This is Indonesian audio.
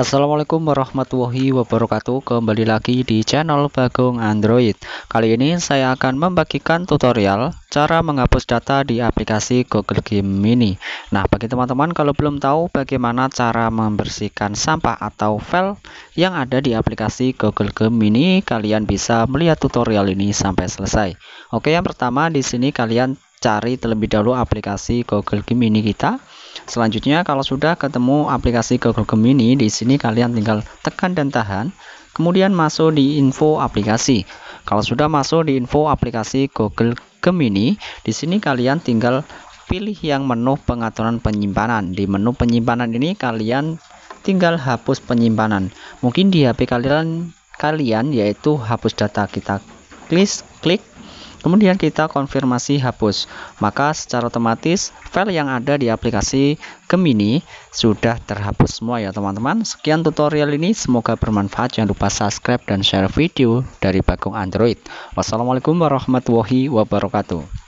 Assalamualaikum warahmatullahi wabarakatuh Kembali lagi di channel Bagong Android Kali ini saya akan membagikan tutorial Cara menghapus data di aplikasi Google Game Mini Nah bagi teman-teman kalau belum tahu Bagaimana cara membersihkan sampah atau file Yang ada di aplikasi Google Game Mini Kalian bisa melihat tutorial ini sampai selesai Oke yang pertama di sini kalian cari terlebih dahulu aplikasi Google Game Mini kita Selanjutnya kalau sudah ketemu aplikasi Google Gemini, di sini kalian tinggal tekan dan tahan, kemudian masuk di info aplikasi. Kalau sudah masuk di info aplikasi Google Gemini, di sini kalian tinggal pilih yang menu pengaturan penyimpanan. Di menu penyimpanan ini kalian tinggal hapus penyimpanan. Mungkin di HP kalian kalian yaitu hapus data kita klik klik Kemudian kita konfirmasi hapus. Maka secara otomatis file yang ada di aplikasi Gemini sudah terhapus semua ya teman-teman. Sekian tutorial ini, semoga bermanfaat. Jangan lupa subscribe dan share video dari Bagong Android. Wassalamualaikum warahmatullahi wabarakatuh.